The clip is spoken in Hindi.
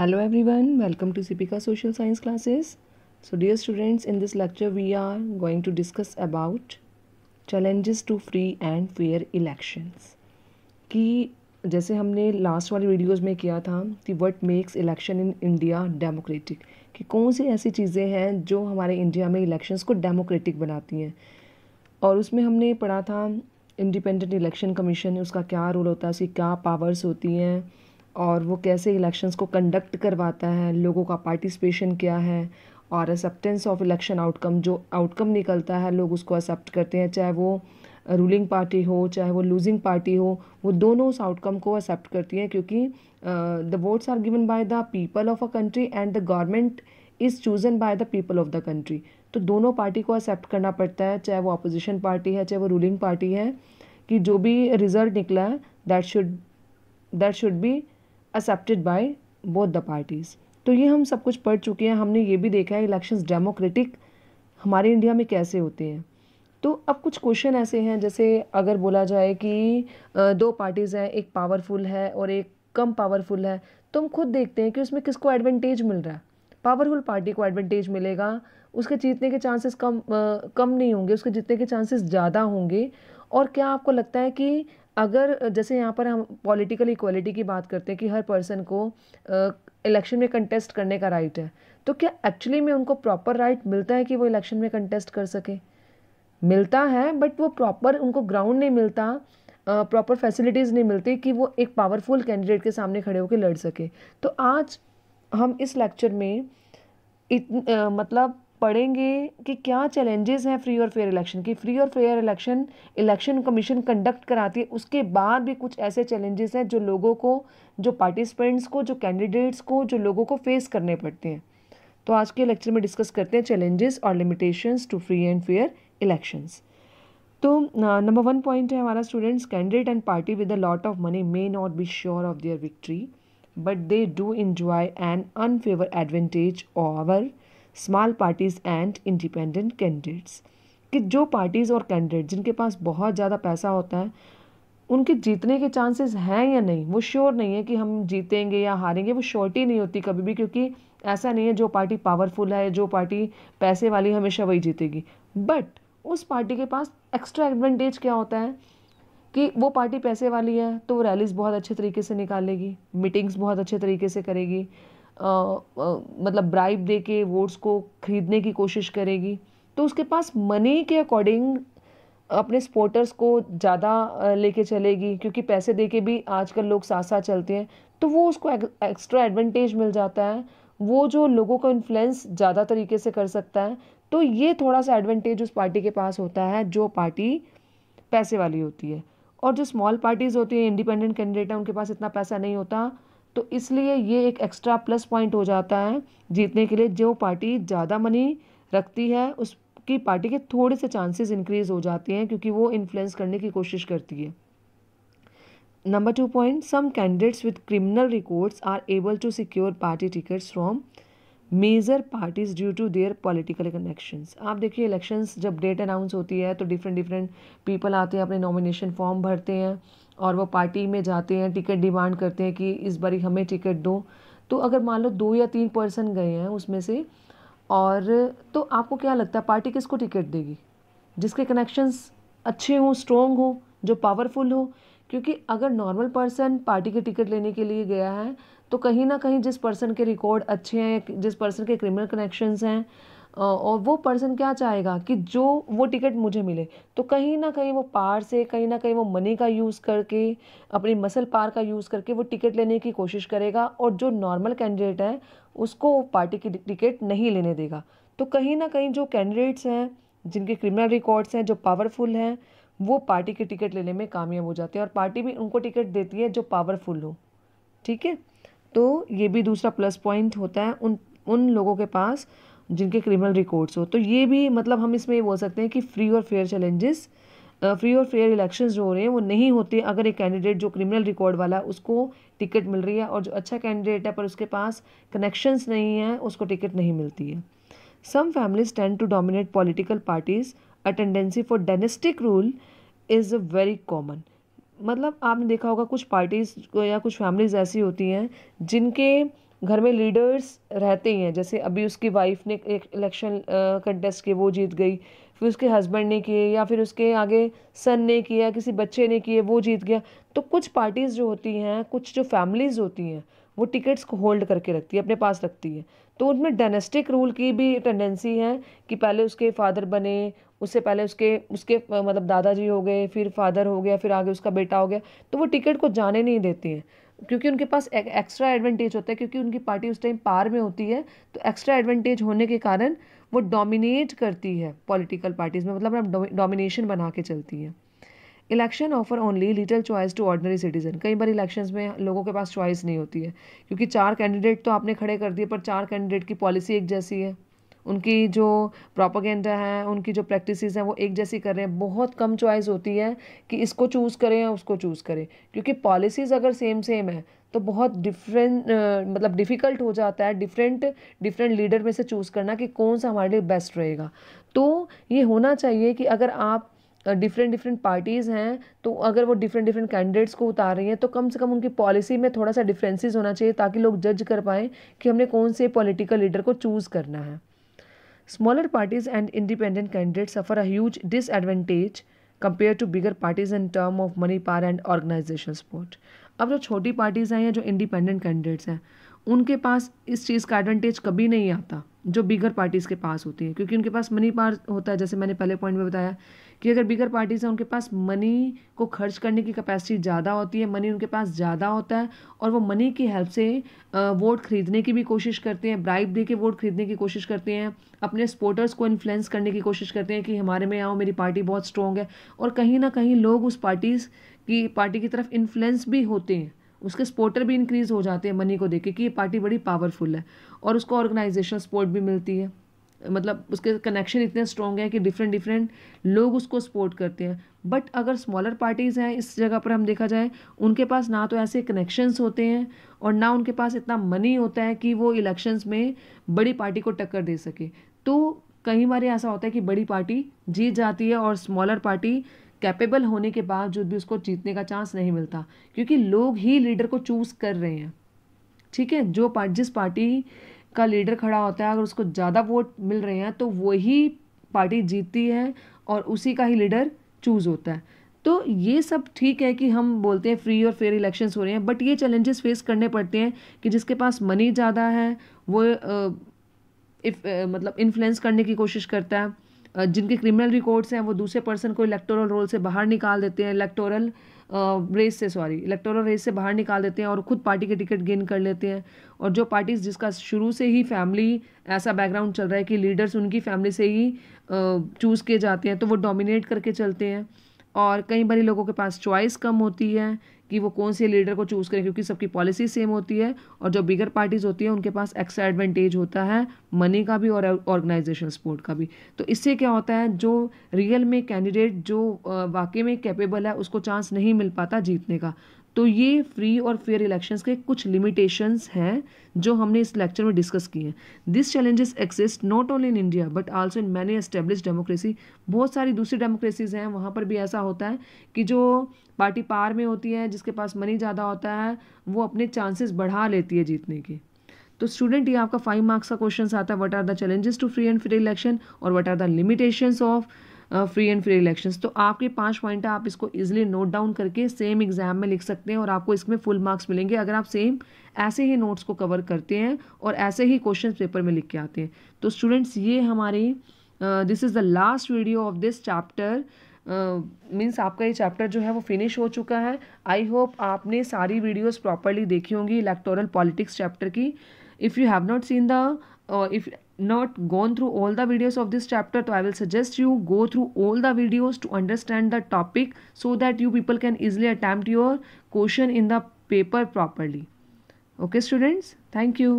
hello everyone welcome to सिपिका social science classes so dear students in this lecture we are going to discuss about challenges to free and fair elections कि जैसे हमने लास्ट वाली वीडियोज़ में किया था कि what makes election in India democratic कि कौन सी ऐसी चीज़ें हैं जो हमारे इंडिया में इलेक्शंस को डेमोक्रेटिक बनाती हैं और उसमें हमने पढ़ा था इंडिपेंडेंट इलेक्शन कमीशन उसका क्या रोल होता है उसकी क्या पावर्स होती हैं और वो कैसे इलेक्शंस को कंडक्ट करवाता है लोगों का पार्टिसिपेशन क्या है और एक्सेप्टेंस ऑफ इलेक्शन आउटकम जो आउटकम निकलता है लोग उसको एक्सेप्ट करते हैं चाहे वो रूलिंग पार्टी हो चाहे वो लूजिंग पार्टी हो वो दोनों उस आउटकम को एक्सेप्ट करती हैं क्योंकि the votes are given by the people of a country and the government is chosen by the people of the country तो दोनों पार्टी को एक्सेप्ट करना पड़ता है चाहे वो अपोजिशन पार्टी है चाहे वो रूलिंग पार्टी है कि जो भी रिजल्ट निकला है that should that should be accepted by both the parties तो ये हम सब कुछ पढ़ चुके हैं हमने ये भी देखा है इलेक्शंस डेमोक्रेटिक हमारे इंडिया में कैसे होते हैं तो अब कुछ क्वेश्चन ऐसे हैं जैसे अगर बोला जाए कि दो पार्टीज़ हैं एक पावरफुल है और एक कम पावरफुल है तो हम खुद देखते हैं कि उसमें किसको एडवांटेज मिल रहा है पावरफुल पार्टी को एडवांटेज मिलेगा उसके जीतने के चांसेस कम आ, कम नहीं होंगे उसके जीतने के चांसेस ज़्यादा होंगे और क्या आपको लगता है कि अगर जैसे यहाँ पर हम पॉलिटिकल इक्वलिटी की बात करते हैं कि हर पर्सन को इलेक्शन में कंटेस्ट करने का राइट है तो क्या एक्चुअली में उनको प्रॉपर राइट मिलता है कि वो इलेक्शन में कंटेस्ट कर सकें मिलता है बट वो प्रॉपर उनको ग्राउंड नहीं मिलता प्रॉपर फैसिलिटीज़ नहीं मिलती कि वो एक पावरफुल कैंडिडेट के सामने खड़े होकर लड़ सके तो आज हम इस लेक्चर में इत, आ, मतलब पढ़ेंगे कि क्या चैलेंजेस हैं फ्री और फेयर इलेक्शन की फ्री और fair election election commission conduct कराती है उसके बाद भी कुछ ऐसे चैलेंजेस हैं जो लोगों को जो पार्टिसिपेंट्स को जो कैंडिडेट्स को जो लोगों को फेस करने पड़ते हैं तो आज के लेक्चर में डिस्कस करते हैं चैलेंजेस और limitations to free and fair elections तो नंबर वन पॉइंट है हमारा students candidate and party with a lot of money may not be sure of their victory but they do enjoy an unfair advantage over small parties and independent candidates कि जो पार्टीज़ और कैंडिडेट जिनके पास बहुत ज़्यादा पैसा होता है उनके जीतने के चांसेस हैं या नहीं वो श्योर नहीं है कि हम जीतेंगे या हारेंगे वो श्योरटी नहीं होती कभी भी क्योंकि ऐसा नहीं है जो पार्टी पावरफुल है जो पार्टी पैसे वाली हमेशा वही जीतेगी बट उस पार्टी के पास एक्स्ट्रा एडवांटेज क्या होता है कि वो पार्टी पैसे वाली है तो वो रैलीज़ बहुत अच्छे तरीके से निकालेगी मीटिंग्स बहुत अच्छे तरीके से करेगी मतलब ब्राइब दे के वोट्स को खरीदने की कोशिश करेगी तो उसके पास मनी के अकॉर्डिंग अपने सपोर्टर्स को ज़्यादा लेके चलेगी क्योंकि पैसे दे के भी आजकल लोग साथ साथ चलते हैं तो वो उसको एक्स्ट्रा एडवांटेज मिल जाता है वो जो लोगों को इन्फ्लुएंस ज़्यादा तरीके से कर सकता है तो ये थोड़ा सा एडवांटेज उस पार्टी के पास होता है जो पार्टी पैसे वाली होती है और जो स्मॉल पार्टीज़ होती हैं इंडिपेंडेंट कैंडिडेट हैं उनके पास इतना पैसा नहीं होता तो इसलिए ये एक एक्स्ट्रा प्लस पॉइंट हो जाता है जीतने के लिए जो पार्टी ज़्यादा मनी रखती है उसकी पार्टी के थोड़े से चांसेस इंक्रीज हो जाते हैं क्योंकि वो इन्फ्लुएंस करने की कोशिश करती है number two point some candidates with criminal records are able to secure party tickets from major parties due to their political connections आप देखिए इलेक्शंस जब डेट अनाउंस होती है तो डिफरेंट डिफरेंट पीपल आते हैं अपने नॉमिनेशन फॉर्म भरते हैं और वो पार्टी में जाते हैं टिकट डिमांड करते हैं कि इस बारी हमें टिकट दो तो अगर मान लो दो या तीन पर्सन गए हैं उसमें से और तो आपको क्या लगता है पार्टी किसको टिकट देगी जिसके कनेक्शंस अच्छे हों स्ट्रॉन्ग हों जो पावरफुल हो क्योंकि अगर नॉर्मल पर्सन पार्टी के टिकट लेने के लिए गया है तो कहीं ना कहीं जिस पर्सन के रिकॉर्ड अच्छे हैं जिस पर्सन के क्रिमिनल कनेक्शंस हैं और वो पर्सन क्या चाहेगा कि जो वो टिकट मुझे मिले तो कहीं ना कहीं वो पार से कहीं ना कहीं वो मनी का यूज़ करके अपनी मसल पार का यूज़ करके वो टिकट लेने की कोशिश करेगा और जो नॉर्मल कैंडिडेट है उसको पार्टी की टिकट नहीं लेने देगा तो कहीं ना कहीं जो कैंडिडेट्स हैं जिनके क्रिमिनल रिकॉर्ड्स हैं जो पावरफुल हैं वो पार्टी की टिकट लेने में कामयाब हो जाते हैं और पार्टी भी उनको टिकट देती है जो पावरफुल हो ठीक है तो ये भी दूसरा प्लस पॉइंट होता है उन उन लोगों के पास जिनके क्रिमिनल रिकॉर्ड्स हो तो ये भी मतलब हम इसमें ये बोल सकते हैं कि फ्री और फेयर चैलेंजेस फ्री और फेयर इलेक्शन जो हो रहे हैं वो नहीं होते अगर एक कैंडिडेट जो क्रिमिनल रिकॉर्ड वाला उसको टिकट मिल रही है और जो अच्छा कैंडिडेट है पर उसके पास कनेक्शंस नहीं है उसको टिकट नहीं मिलती है some families tend to dominate political parties a tendency for dynastic rule is a very common मतलब आपने देखा होगा कुछ पार्टीज़ या कुछ फैमिलीज़ ऐसी होती हैं जिनके घर में लीडर्स रहते ही हैं जैसे अभी उसकी वाइफ ने एक इलेक्शन कंटेस्ट किए वो जीत गई फिर उसके हस्बैंड ने किए या फिर उसके आगे सन ने किया किसी बच्चे ने किए वो जीत गया तो कुछ पार्टीज़ जो होती हैं कुछ जो फैमिलीज़ होती हैं वो टिकट्स को होल्ड करके रखती है अपने पास रखती है तो उनमें डोमेस्टिक रूल की भी टेंडेंसी है कि पहले उसके फादर बने उससे पहले उसके उसके मतलब दादाजी हो गए फिर फादर हो गया फिर आगे उसका बेटा हो गया तो वो टिकट को जाने नहीं देती हैं क्योंकि उनके पास एक एक्स्ट्रा एडवांटेज होता है क्योंकि उनकी पार्टी उस टाइम पार में होती है तो एक्स्ट्रा एडवांटेज होने के कारण वो डोमिनेट करती है पॉलिटिकल पार्टीज़ में मतलब डोमिनेशन बना के चलती है election offer only little choice to ordinary citizen कई बार इलेक्शन में लोगों के पास चॉइस नहीं होती है क्योंकि चार कैंडिडेट तो आपने खड़े कर दिए पर चार कैंडिडेट की पॉलिसी एक जैसी है उनकी जो प्रोपागेंडा है उनकी जो प्रैक्टिसेस हैं वो एक जैसी कर रहे हैं बहुत कम चॉइस होती है कि इसको चूज़ करें या उसको चूज़ करें क्योंकि पॉलिसीज़ अगर सेम सेम है तो बहुत डिफरेंट मतलब डिफ़िकल्ट हो जाता है डिफरेंट डिफरेंट लीडर में से चूज़ करना कि कौन सा हमारे लिए बेस्ट रहेगा तो ये होना चाहिए कि अगर आप डिफरेंट डिफरेंट पार्टीज़ हैं तो अगर वो डिफरेंट डिफरेंट कैंडिडेट्स को उतार रही हैं तो कम से कम उनकी पॉलिसी में थोड़ा सा डिफरेंसेस होना चाहिए ताकि लोग जज कर पाएँ कि हमने कौन से पॉलिटिकल लीडर को चूज़ करना है Smaller parties and independent candidates suffer a huge disadvantage compared to bigger parties in term of money power and organizational support अब जो छोटी पार्टीज़ हैं या जो इंडिपेंडेंट कैंडिडेट्स हैं उनके पास इस चीज़ का एडवांटेज कभी नहीं आता जो बिगर पार्टीज़ के पास होती है क्योंकि उनके पास मनी पार होता है जैसे मैंने पहले पॉइंट में बताया कि अगर बिगर पार्टीज़ हैं उनके पास मनी को खर्च करने की कैपेसिटी ज़्यादा होती है मनी उनके पास ज़्यादा होता है और वो मनी की हेल्प से वोट खरीदने की भी कोशिश करते हैं ब्राइब दे के वोट खरीदने की कोशिश करते हैं अपने सपोर्टर्स को इन्फ्लुएंस करने की कोशिश करते हैं कि हमारे में आओ मेरी पार्टी बहुत स्ट्रॉन्ग है और कहीं ना कहीं लोग उस पार्टीज़ की पार्टी की तरफ इन्फ्लुएंस भी होते हैं उसके सपोर्टर भी इंक्रीज़ हो जाते हैं मनी को देख के कि ये पार्टी बड़ी पावरफुल है और उसको ऑर्गेनाइजेशन सपोर्ट भी मिलती है मतलब उसके कनेक्शन इतने स्ट्रॉन्ग हैं कि डिफरेंट डिफरेंट लोग उसको सपोर्ट करते हैं बट अगर स्मॉलर पार्टीज़ हैं इस जगह पर हम देखा जाए उनके पास ना तो ऐसे कनेक्शंस होते हैं और ना उनके पास इतना मनी होता है कि वो इलेक्शंस में बड़ी पार्टी को टक्कर दे सके तो कई बार ऐसा होता है कि बड़ी पार्टी जीत जाती है और स्मॉलर पार्टी कैपेबल होने के बावजूद भी उसको जीतने का चांस नहीं मिलता क्योंकि लोग ही लीडर को चूज़ कर रहे हैं ठीक है जो पार्ट जिस पार्टी का लीडर खड़ा होता है अगर उसको ज़्यादा वोट मिल रहे हैं तो वही पार्टी जीतती है और उसी का ही लीडर चूज़ होता है तो ये सब ठीक है कि हम बोलते हैं फ्री और फेयर इलेक्शंस हो रहे हैं बट ये चैलेंजेस फेस करने पड़ते हैं कि जिसके पास मनी ज़्यादा है वो इफ मतलब इन्फ्लुएंस करने की कोशिश करता है जिनके क्रिमिनल रिकॉर्ड्स हैं वो दूसरे पर्सन को इलेक्टोरल रोल से बाहर निकाल देते हैं इलेक्टोरल रेस से सॉरी इलेक्टोरल रेस से बाहर निकाल देते हैं और खुद पार्टी के टिकट गेन कर लेते हैं और जो पार्टीज जिसका शुरू से ही फैमिली ऐसा बैकग्राउंड चल रहा है कि लीडर्स उनकी फैमिली से ही चूज़ किए जाते हैं तो वो डोमिनेट करके चलते हैं और कई बार लोगों के पास चॉइस कम होती है कि वो कौन से लीडर को चूज़ करें क्योंकि सबकी पॉलिसी सेम होती है और जो बिगर पार्टीज़ होती है उनके पास एक्स्ट्रा एडवांटेज होता है मनी का भी और ऑर्गेनाइजेशन सपोर्ट का भी तो इससे क्या होता है जो रियल में कैंडिडेट जो वाकई में कैपेबल है उसको चांस नहीं मिल पाता जीतने का तो ये फ्री और फेयर इलेक्शंस के कुछ लिमिटेशंस हैं जो हमने इस लेक्चर में डिस्कस किए हैं this challenges exist not only in India but also in many establish democracy बहुत सारी दूसरी डेमोक्रेसीज हैं वहाँ पर भी ऐसा होता है कि जो पार्टी पार में होती है जिसके पास मनी ज़्यादा होता है वो अपने चांसेस बढ़ा लेती है जीतने के तो स्टूडेंट ये आपका फाइव मार्क्स का क्वेश्चन आता है what are the challenges to free and fair election और what are the limitations of free and free elections तो आपके पाँच पॉइंट आप इसको ईजिली नोट डाउन करके सेम एग्जाम में लिख सकते हैं और आपको इसमें फुल मार्क्स मिलेंगे अगर आप सेम ऐसे ही नोट्स को कवर करते हैं और ऐसे ही क्वेश्चन पेपर में लिख के आते हैं तो स्टूडेंट्स ये हमारी this is the last video of this chapter means uh, आपका ये चैप्टर जो है वो फिनिश हो चुका है आई होप आपने सारी वीडियोस प्रॉपरली देखी होंगी इलेक्टोरल पॉलिटिक्स चैप्टर की if you have not seen the if not gone through all the videos of this chapter so i will suggest you go through all the videos to understand the topic so that you people can easily attempt your question in the paper properly okay students thank you